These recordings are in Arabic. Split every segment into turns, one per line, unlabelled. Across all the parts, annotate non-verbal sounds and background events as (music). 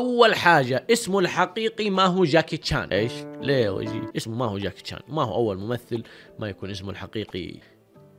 اول حاجه اسمه الحقيقي ما هو جاكي تشان ايش ليه وجي اسمه ما هو جاكي تشان ما هو اول ممثل ما يكون اسمه الحقيقي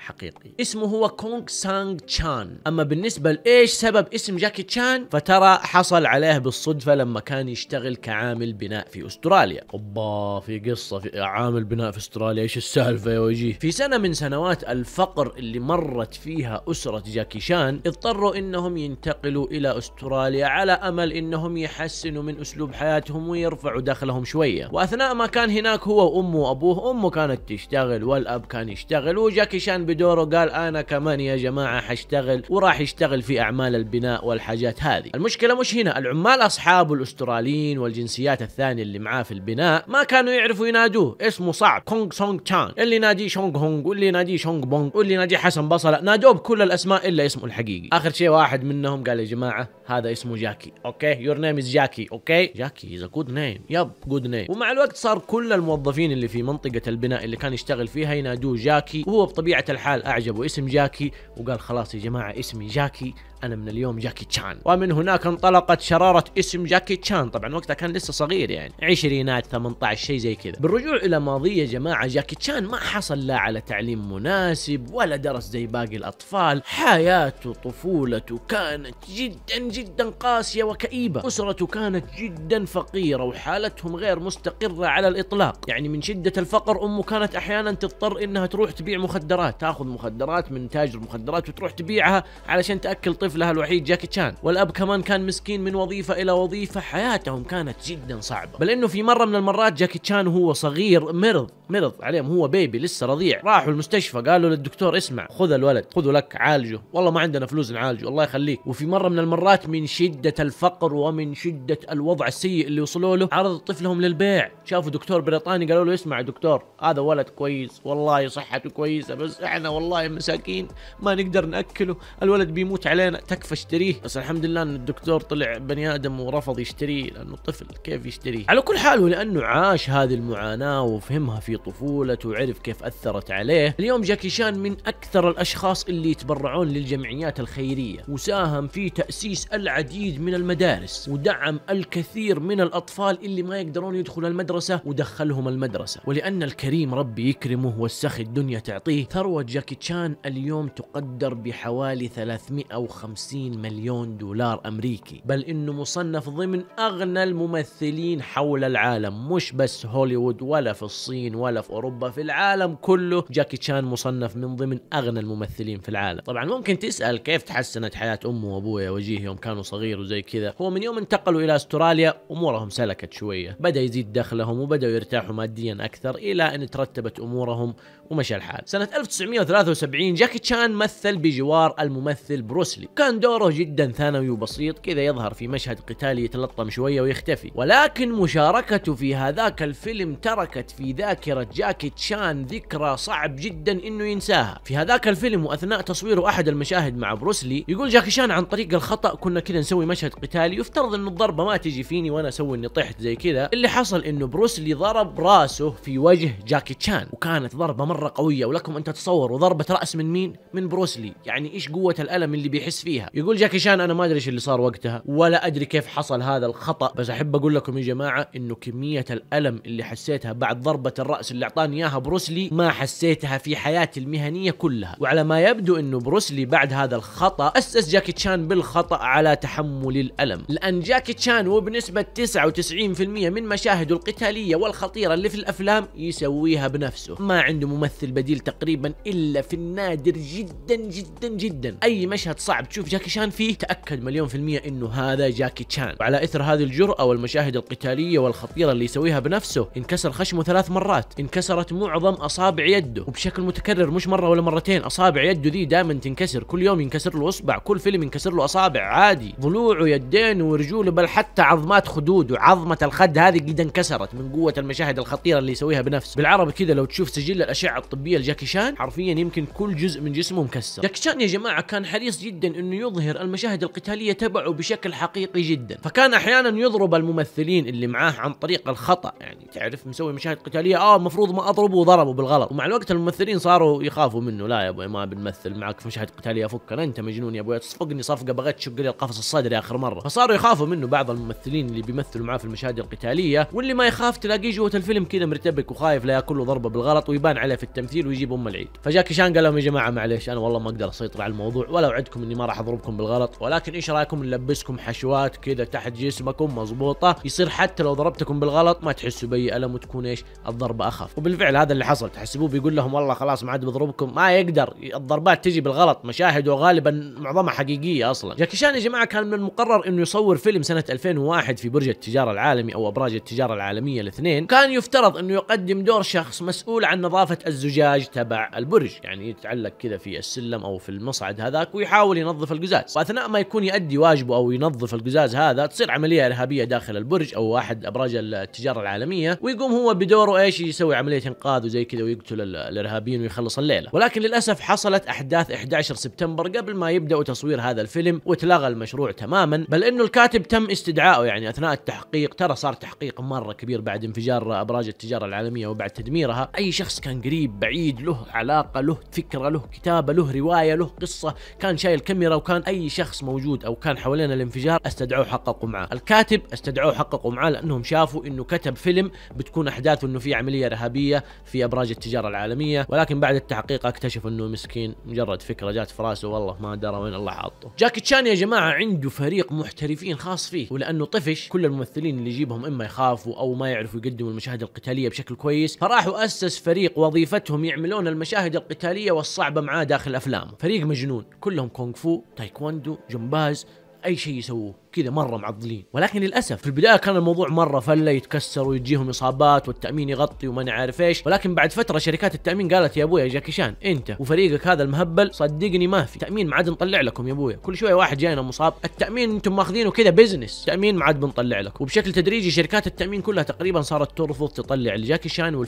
حقيقي اسمه هو كونغ سانغ تشان اما بالنسبه لايش سبب اسم جاكي تشان فترى حصل عليه بالصدفه لما كان يشتغل كعامل بناء في استراليا اوبا في قصه في عامل بناء في استراليا ايش السالفه يا وجيه في سنه من سنوات الفقر اللي مرت فيها اسره جاكي شان اضطروا انهم ينتقلوا الى استراليا على امل انهم يحسنوا من اسلوب حياتهم ويرفعوا دخلهم شويه واثناء ما كان هناك هو وامه وابوه امه كانت تشتغل والاب كان يشتغل وجاكي شان بدوره قال انا كمان يا جماعه حشتغل وراح يشتغل في اعمال البناء والحاجات هذه المشكله مش هنا العمال اصحابه الاستراليين والجنسيات الثانيه اللي معاه في البناء ما كانوا يعرفوا ينادوه اسمه صعب كونغ سونغ تشان اللي نادي شونغ هونغ واللي يناديه شونغ بونغ واللي يناديه حسن بصله نادوه بكل الاسماء الا اسمه الحقيقي اخر شيء واحد منهم قال يا جماعه هذا اسمه جاكي اوكي يور نيم از جاكي اوكي جاكي از ا جود نيم يب جود نيم ومع الوقت صار كل الموظفين اللي في منطقه البناء اللي كان يشتغل فيها ينادوه جاكي وهو بطبيعه الحال اعجبه اسم جاكي وقال خلاص يا جماعه اسمي جاكي انا من اليوم جاكي تشان ومن هناك انطلقت شراره اسم جاكي تشان طبعا وقتها كان لسه صغير يعني عشرينات 18 شيء زي كذا بالرجوع الى ماضيه جماعه جاكي تشان ما حصل لا على تعليم مناسب ولا درس زي باقي الاطفال حياته طفولته كانت جدا جدا قاسيه وكئيبه اسرته كانت جدا فقيره وحالتهم غير مستقره على الاطلاق يعني من شده الفقر امه كانت احيانا تضطر انها تروح تبيع مخدرات تاخذ مخدرات من تاجر مخدرات وتروح تبيعها علشان تاكل طفل طفلها الوحيد جاكي تشان والاب كمان كان مسكين من وظيفه الى وظيفه حياتهم كانت جدا صعبه بل انه في مره من المرات جاكي تشان وهو صغير مرض مرض عليهم هو بيبي لسه رضيع راحوا المستشفى قالوا للدكتور اسمع خذ الولد خذه لك عالجه والله ما عندنا فلوس نعالجه الله يخليك وفي مره من المرات من شده الفقر ومن شده الوضع السيء اللي وصلوا له عرض طفلهم للبيع شافوا دكتور بريطاني قالوا له اسمع دكتور هذا ولد كويس والله صحته كويسه بس احنا والله مساكين ما نقدر ناكله الولد بيموت علينا تكفى اشتريه بس الحمد لله ان الدكتور طلع بني ادم ورفض يشتريه لانه طفل كيف يشتريه على كل حال ولانه عاش هذه المعاناه وفهمها في طفولته وعرف كيف اثرت عليه اليوم جاكي شان من اكثر الاشخاص اللي يتبرعون للجمعيات الخيريه وساهم في تاسيس العديد من المدارس ودعم الكثير من الاطفال اللي ما يقدرون يدخلوا المدرسه ودخلهم المدرسه ولان الكريم ربي يكرمه والسخي الدنيا تعطيه ثروه جاكي شان اليوم تقدر بحوالي 350 50 مليون دولار أمريكي بل أنه مصنف ضمن أغنى الممثلين حول العالم مش بس هوليوود ولا في الصين ولا في أوروبا في العالم كله جاكي تشان مصنف من ضمن أغنى الممثلين في العالم طبعا ممكن تسأل كيف تحسنت حياة أمه وأبوه وجيه يوم كانوا صغير وزي كذا هو من يوم انتقلوا إلى أستراليا أمورهم سلكت شوية بدأ يزيد دخلهم وبدأوا يرتاحوا ماديا أكثر إلى أن ترتبت أمورهم ومشى الحال سنة 1973 جاكي تشان مثل بجوار الممثل بروسلي كان دوره جدا ثانوي وبسيط كذا يظهر في مشهد قتالي يتلطم شوية ويختفي ولكن مشاركته في هذاك الفيلم تركت في ذاكرة جاكي تشان ذكرى صعب جدا انه ينساها في هذاك الفيلم واثناء تصويره احد المشاهد مع بروسلي يقول جاكي شان عن طريق الخطأ كنا كذا نسوي مشهد قتالي يفترض ان الضربة ما تجي فيني وانا اسوي اني طحت زي كذا اللي حصل انه بروسلي ضرب راسه في وجه جاكي تشان وكانت ضربة مرة مره قويه ولكم ان تتصوروا ضربه راس من مين من بروسلي يعني ايش قوه الالم اللي بيحس فيها يقول جاكي شان انا ما ادري ايش اللي صار وقتها ولا ادري كيف حصل هذا الخطا بس احب اقول لكم يا جماعه انه كميه الالم اللي حسيتها بعد ضربه الراس اللي اعطاني اياها بروسلي ما حسيتها في حياتي المهنيه كلها وعلى ما يبدو انه بروسلي بعد هذا الخطا اسس جاكي تشان بالخطا على تحمل الالم لان جاكي تشان وبنسبه 99% من مشاهده القتاليه والخطيره اللي في الافلام يسويها بنفسه ما عنده ممثل ممثل بديل تقريبا الا في النادر جدا جدا جدا اي مشهد صعب تشوف جاكي شان فيه تاكد مليون في المية انه هذا جاكي شان وعلى اثر هذه الجرأة والمشاهد القتالية والخطيرة اللي يسويها بنفسه انكسر خشمه ثلاث مرات انكسرت معظم اصابع يده وبشكل متكرر مش مرة ولا مرتين اصابع يده ذي دائما تنكسر كل يوم ينكسر له اصبع كل فيلم ينكسر له اصابع عادي ضلوعه يدين ورجوله بل حتى عظمات خدوده عظمة الخد هذه قد انكسرت من قوة المشاهد الخطيرة اللي يسويها بنفسه بالعربي كذا لو تشوف سجل الاشعة الاشعه الطبيه لجاكي شان حرفيا يمكن كل جزء من جسمه مكسر جاكي شان يا جماعه كان حريص جدا انه يظهر المشاهد القتاليه تبعه بشكل حقيقي جدا فكان احيانا يضرب الممثلين اللي معاه عن طريق الخطا يعني تعرف مسوي مشاهد قتاليه اه المفروض ما اضربه وضربه بالغلط ومع الوقت الممثلين صاروا يخافوا منه لا يا ابوي ما بنمثل معك في مشاهد قتاليه فكر انت مجنون يا ابوي تصفقني صفقه بغيت تشق لي القفص الصدري اخر مره فصاروا يخافوا منه بعض الممثلين اللي بيمثلوا معاه في المشاهد القتاليه واللي ما يخاف تلاقيه جوه الفيلم كذا مرتبك وخايف لا ياكله ضربه بالغلط ويبان عليه في التمثيل ويجيب ام العيد فجاء كيشان قال لهم يا جماعه معليش انا والله ما اقدر اسيطر على الموضوع ولا اوعدكم اني ما راح اضربكم بالغلط ولكن ايش رايكم نلبسكم حشوات كذا تحت جسمكم مضبوطه يصير حتى لو ضربتكم بالغلط ما تحسوا باي الم وتكون ايش الضربه اخف وبالفعل هذا اللي حصل تحسبوه بيقول لهم والله خلاص ما عاد بضربكم ما يقدر الضربات تجي بالغلط مشاهد وغالبا معظمها حقيقيه اصلا جاكيشان يا جماعه كان من المقرر انه يصور فيلم سنه 2001 في برج التجاره العالمي او ابراج التجاره العالميه الاثنين كان يفترض انه يقدم دور شخص مسؤول عن نظافه الزجاج تبع البرج يعني يتعلق كذا في السلم او في المصعد هذاك ويحاول ينظف القزاز واثناء ما يكون يؤدي واجبه او ينظف القزاز هذا تصير عمليه ارهابيه داخل البرج او احد ابراج التجاره العالميه ويقوم هو بدوره ايش يسوي عمليه انقاذ وزي كذا ويقتل الارهابيين ويخلص الليله ولكن للاسف حصلت احداث 11 سبتمبر قبل ما يبداوا تصوير هذا الفيلم وتلغى المشروع تماما بل انه الكاتب تم استدعائه يعني اثناء التحقيق ترى صار تحقيق مره كبير بعد انفجار ابراج التجاره العالميه وبعد تدميرها اي شخص كان قريب قريب بعيد له علاقة له فكرة له كتابة له رواية له قصة كان شايل كاميرا وكان أي شخص موجود أو كان حوالينا الانفجار استدعوه حققوا معاه الكاتب استدعوه حققوا معاه لأنهم شافوا أنه كتب فيلم بتكون أحداثه أنه في عملية إرهابية في أبراج التجارة العالمية ولكن بعد التحقيق اكتشفوا أنه مسكين مجرد فكرة جات في راسه والله ما درى وين الله حاطه جاكي تشان يا جماعة عنده فريق محترفين خاص فيه ولأنه طفش كل الممثلين اللي يجيبهم إما يخافوا أو ما يعرفوا يقدموا المشاهد القتالية بشكل كويس فراح وأسس فريق وظيفي وظيفتهم يعملون المشاهد القتالية والصعبة معاه داخل أفلامه فريق مجنون كلهم كونغ فو تايكوندو جمباز أي شيء يسووه كذا مره معضلين ولكن للاسف في البدايه كان الموضوع مره فله يتكسر ويجيهم اصابات والتامين يغطي وما نعرف عارف ايش ولكن بعد فتره شركات التامين قالت يا ابويا جاكي شان انت وفريقك هذا المهبل صدقني ما في تامين ما عاد نطلع لكم يا ابويا كل شويه واحد جاينا مصاب التامين انتم ماخذينه كذا بزنس تامين ما عاد بنطلع لك وبشكل تدريجي شركات التامين كلها تقريبا صارت ترفض تطلع لجاكي شان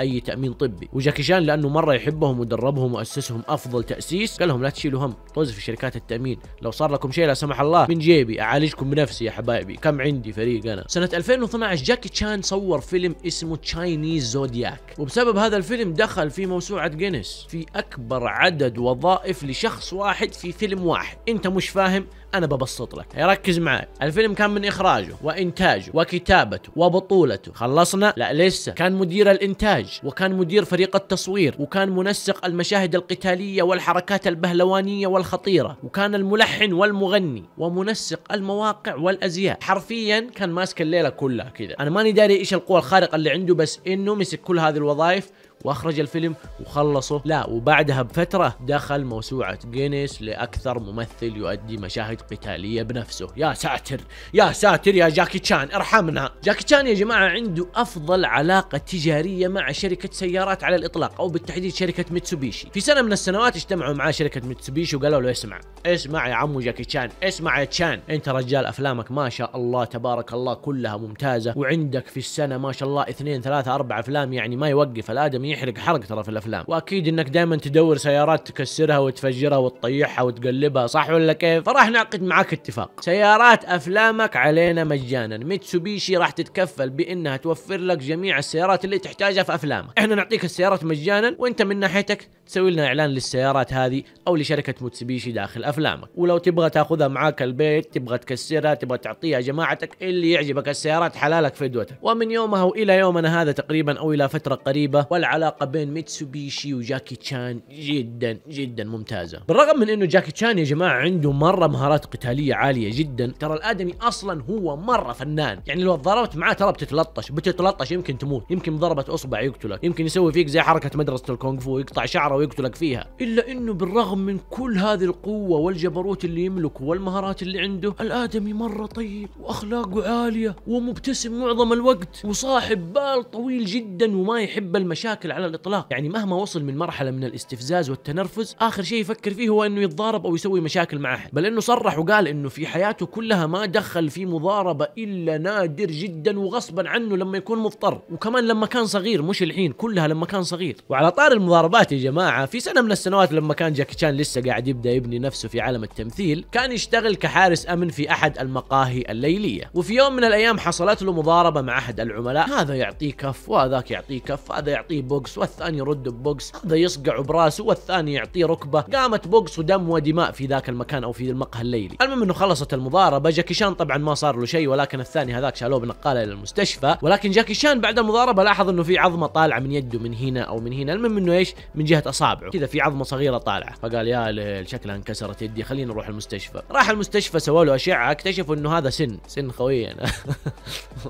اي تامين طبي وجاكي شان لانه مره يحبهم ودربهم واسسهم افضل تاسيس قال لهم لا تشيلوا هم طز في شركات التامين لو صار لكم شيء لا سمح الله من جيبي اعالجكم بنفسي يا حبايبي كم عندي فريق انا سنه 2012 جاكي تشان صور فيلم اسمه تشاينيز زودياك وبسبب هذا الفيلم دخل في موسوعه جينيس في اكبر عدد وظائف لشخص واحد في فيلم واحد انت مش فاهم انا ببسط لك إيه، ركز معي الفيلم كان من اخراجه وانتاجه وكتابته وبطولته خلصنا لا لسه كان مدير الانتاج وكان مدير فريق التصوير وكان منسق المشاهد القتاليه والحركات البهلوانيه والخطيره وكان الملحن والمغني ومنسق الم المواقع والازياء حرفيا كان ماسك الليله كلها كذا انا ماني داري ايش القوه الخارقه اللي عنده بس انه مسك كل هذه الوظائف واخرج الفيلم وخلصه لا وبعدها بفتره دخل موسوعه جينيس لاكثر ممثل يؤدي مشاهد قتاليه بنفسه يا ساتر يا ساتر يا جاكي تشان ارحمنا جاكي تشان يا جماعه عنده افضل علاقه تجاريه مع شركه سيارات على الاطلاق او بالتحديد شركه ميتسوبيشي في سنه من السنوات اجتمعوا مع شركه ميتسوبيشي وقالوا له اسمع اسمع يا عمو جاكي تشان اسمع يا تشان انت رجال افلامك ما شاء الله تبارك الله كلها ممتازه وعندك في السنه ما شاء الله اثنين ثلاثه اربع افلام يعني ما يوقف الادمي يحرق حرق ترى في الافلام واكيد انك دائما تدور سيارات تكسرها وتفجرها وتطيحها وتقلبها صح ولا كيف فراح نعقد معك اتفاق سيارات افلامك علينا مجانا ميتسوبيشي راح تتكفل بانها توفر لك جميع السيارات اللي تحتاجها في افلامك احنا نعطيك السيارات مجانا وانت من ناحيتك سوي لنا اعلان للسيارات هذه او لشركه موتسبيشي داخل افلامك ولو تبغى تاخذها معاك البيت تبغى تكسرها تبغى تعطيها جماعتك اللي يعجبك السيارات حلالك فدوتك ومن يومها والى يومنا هذا تقريبا او الى فتره قريبه والعلاقه بين ميتسوبيشي وجاكي تشان جدا جدا ممتازه بالرغم من انه جاكي تشان يا جماعه عنده مره مهارات قتاليه عاليه جدا ترى الادمي اصلا هو مره فنان يعني لو ضربت معاه ترى بتتلطش بتتلطش يمكن تموت يمكن ضربه اصبع يقتلك يمكن يسوي فيك زي حركه مدرسه الكونغ فو يقطع شعره ويقتلك فيها إلا أنه بالرغم من كل هذه القوة والجبروت اللي يملكه والمهارات اللي عنده الآدمي مرة طيب وأخلاقه عالية ومبتسم معظم الوقت وصاحب بال طويل جدا وما يحب المشاكل على الإطلاق يعني مهما وصل من مرحلة من الاستفزاز والتنرفز آخر شيء يفكر فيه هو أنه يتضارب أو يسوي مشاكل مع أحد بل أنه صرح وقال أنه في حياته كلها ما دخل في مضاربة إلا نادر جدا وغصبا عنه لما يكون مضطر وكمان لما كان صغير مش الحين كلها لما كان صغير وعلى طار المضاربات يا جماعة جماعة في سنة من السنوات لما كان جاكي تشان لسه قاعد يبدأ يبني نفسه في عالم التمثيل كان يشتغل كحارس أمن في أحد المقاهي الليلية وفي يوم من الأيام حصلت له مضاربة مع أحد العملاء هذا يعطيه كف وهذاك يعطيه كف هذا يعطيه بوكس والثاني يرد ببوكس هذا يصقع براسه والثاني يعطيه ركبة قامت بوكس ودم ودماء في ذاك المكان أو في المقهى الليلي المهم أنه خلصت المضاربة جاكي شان طبعا ما صار له شيء ولكن الثاني هذاك شالوه بنقالة إلى المستشفى ولكن جاكي شان بعد المضاربة لاحظ أنه في عظمة طالعة من يده من هنا أو من هنا المهم أنه إيش من جهة اصابعه كذا في عظمه صغيره طالعه فقال يا ليل شكلها انكسرت يدي خلينا نروح المستشفى راح المستشفى سووا له اشعه اكتشفوا انه هذا سن سن خوينا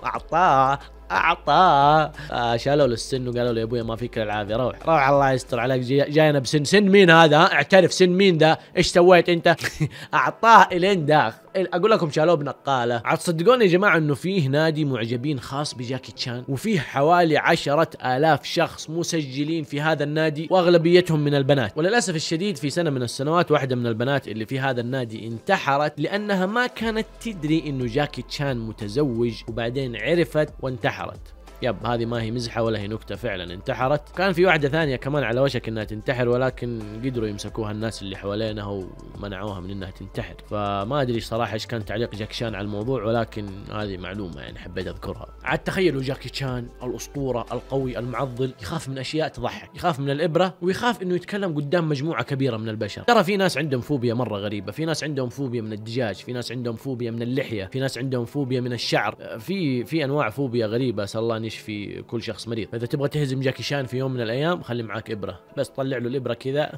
اعطاه (laughs) اعطاه شالوا له السن وقالوا له يا ابويا ما فيك العافيه روح روح الله يستر عليك جي جاينا بسن سن مين هذا اعترف سن مين ذا ايش سويت انت (laughs) اعطاه الين داخ اقول لكم شالوه بنقاله عاد صدقوني يا جماعه انه فيه نادي معجبين خاص بجاكي تشان وفيه حوالي عشرة آلاف شخص مسجلين في هذا النادي واغلبيتهم من البنات وللاسف الشديد في سنه من السنوات واحده من البنات اللي في هذا النادي انتحرت لانها ما كانت تدري انه جاكي تشان متزوج وبعدين عرفت وانتحرت palette. يب هذه ما هي مزحه ولا هي نكته فعلا انتحرت كان في واحده ثانيه كمان على وشك انها تنتحر ولكن قدروا يمسكوها الناس اللي حوالينها ومنعوها من انها تنتحر فما ادري صراحه ايش كان تعليق جاك شان على الموضوع ولكن هذه معلومه يعني حبيت اذكرها عاد تخيلوا جاكي شان الاسطوره القوي المعضل يخاف من اشياء تضحك يخاف من الابره ويخاف انه يتكلم قدام مجموعه كبيره من البشر ترى في ناس عندهم فوبيا مره غريبه في ناس عندهم فوبيا من الدجاج في ناس عندهم فوبيا من اللحيه في ناس عندهم فوبيا من الشعر في في انواع فوبيا غريبه اسال الله في كل شخص مريض فاذا تبغى تهزم جاكي شان في يوم من الايام خلي معاك ابره بس طلع له الابره كذا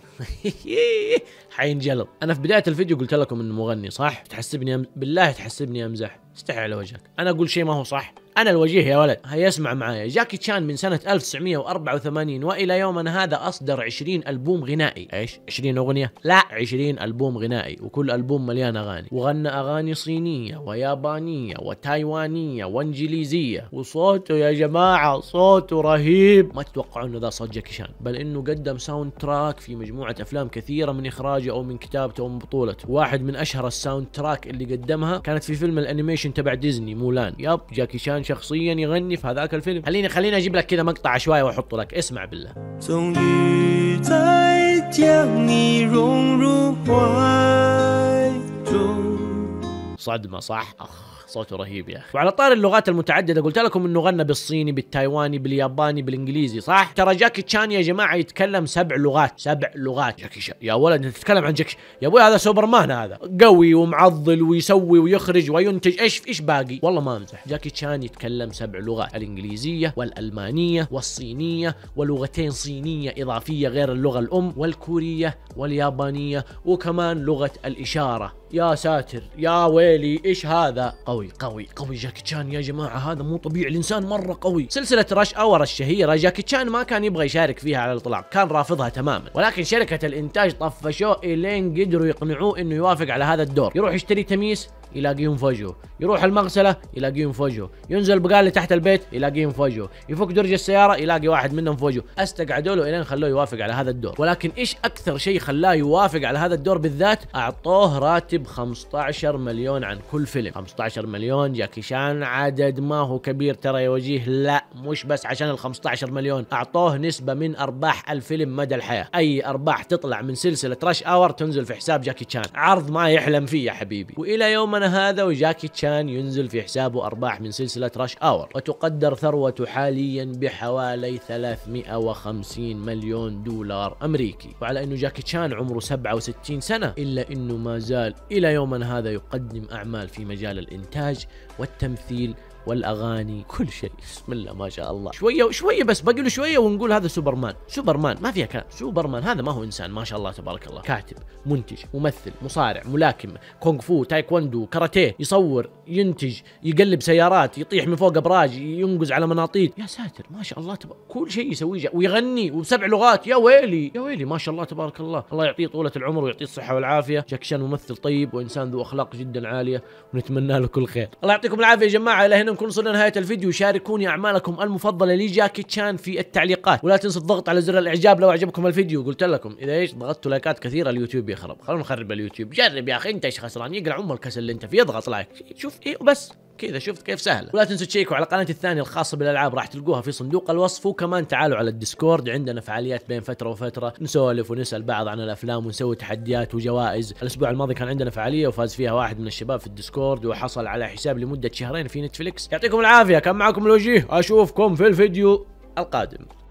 (laughs) حينجلط انا في بدايه الفيديو قلت لكم انه مغني صح تحسبني أم... بالله تحسبني امزح استحي على وجهك انا اقول شيء ما هو صح انا الوجيه يا ولد هيا اسمع معايا جاكي تشان من سنة 1984 والى يومنا هذا اصدر 20 البوم غنائي ايش 20 اغنية لا 20 البوم غنائي وكل البوم مليان اغاني وغنى اغاني صينية ويابانية وتايوانية وانجليزية وصوته يا جماعة صوته رهيب ما تتوقعوا انه ذا صوت جاكي شان بل انه قدم ساوند تراك في مجموعة افلام كثيرة من اخراجه او من كتابته او من بطولته واحد من اشهر الساوند تراك اللي قدمها كانت في فيلم الانيميشن الانيميشن تبع ديزني مولان ياب جاكي شان شخصيا يغني في هذاك الفيلم خليني خليني اجيب لك كذا مقطع عشوائي واحطه لك اسمع بالله 终于在将你融入怀中 صدمه صح اخ صوته رهيب يا اخي وعلى طار اللغات المتعدده قلت لكم انه غنى بالصيني بالتايواني بالياباني بالانجليزي صح ترى جاكي تشان يا جماعه يتكلم سبع لغات سبع لغات جاكي شا. يا ولد انت تتكلم عن جاكي يا ابوي هذا سوبرمان هذا قوي ومعضل ويسوي ويخرج وينتج ايش ايش باقي والله ما امزح جاكي تشان يتكلم سبع لغات الانجليزيه والالمانيه والصينيه ولغتين صينيه اضافيه غير اللغه الام والكوريه واليابانيه وكمان لغه الاشاره يا ساتر يا ويلي ايش هذا قوي قوي قوي جاكي تشان يا جماعه هذا مو طبيعي الانسان مره قوي سلسله رش اور الشهيره جاكي تشان ما كان يبغى يشارك فيها على الاطلاق كان رافضها تماما ولكن شركه الانتاج طفشوه الين قدروا يقنعوه انه يوافق على هذا الدور يروح يشتري تميس يلاقيهم فجوا يروح المغسله يلاقيهم فجوا ينزل بقاله تحت البيت يلاقيهم فجوا يفك درج السياره يلاقي واحد منهم فجوا استقعدوا له الين خلوه يوافق على هذا الدور ولكن ايش اكثر شيء خلاه يوافق على هذا الدور بالذات اعطوه راتب 15 مليون عن كل فيلم 15 مليون جاكي شان عدد ما هو كبير ترى يا وجيه لا مش بس عشان ال 15 مليون اعطوه نسبه من ارباح الفيلم مدى الحياه اي ارباح تطلع من سلسله رش اور تنزل في حساب جاكي شان عرض ما يحلم فيه يا حبيبي والى يومنا زمان هذا وجاكي تشان ينزل في حسابه أرباح من سلسلة راش آور وتقدر ثروته حاليا بحوالي 350 مليون دولار أمريكي وعلى أنه جاكي تشان عمره 67 سنة إلا أنه ما زال إلى يومنا هذا يقدم أعمال في مجال الإنتاج والتمثيل والاغاني كل شيء بسم الله ما شاء الله شويه شويه بس باقي له شويه ونقول هذا سوبرمان سوبرمان ما فيها كلام سوبرمان هذا ما هو انسان ما شاء الله تبارك الله كاتب منتج ممثل مصارع ملاكم كونغ فو تايكوندو كاراتيه يصور ينتج يقلب سيارات يطيح من فوق ابراج ينقز على مناطيد يا ساتر ما شاء الله تبارك كل شيء يسويه ويغني وسبع لغات يا ويلي يا ويلي ما شاء الله تبارك الله الله يعطيه طولة العمر ويعطيه الصحة والعافية جاكشان ممثل طيب وإنسان ذو أخلاق جدا عالية ونتمنى له كل خير الله يعطيكم العافية يا جماعة إلى هنا نكون وصلنا لنهايه الفيديو شاركوني اعمالكم المفضله لجاكي تشان في التعليقات ولا تنسوا الضغط على زر الاعجاب لو عجبكم الفيديو قلت لكم اذا ايش ضغطتوا لايكات كثيره اليوتيوب يخرب خلونا نخرب اليوتيوب جرب يا اخي انت ايش خسران يقلع ام الكسل اللي انت فيه اضغط لايك شوف ايه وبس كذا شفت كيف سهله ولا تنسوا تشيكوا على قناتي الثانيه الخاصه بالالعاب راح تلقوها في صندوق الوصف وكمان تعالوا على الديسكورد عندنا فعاليات بين فتره وفتره نسولف ونسال بعض عن الافلام ونسوي تحديات وجوائز الاسبوع الماضي كان عندنا فعاليه وفاز فيها واحد من الشباب في الديسكورد وحصل على حساب لمده شهرين في نتفلكس يعطيكم العافيه كان معكم الوجيه اشوفكم في الفيديو القادم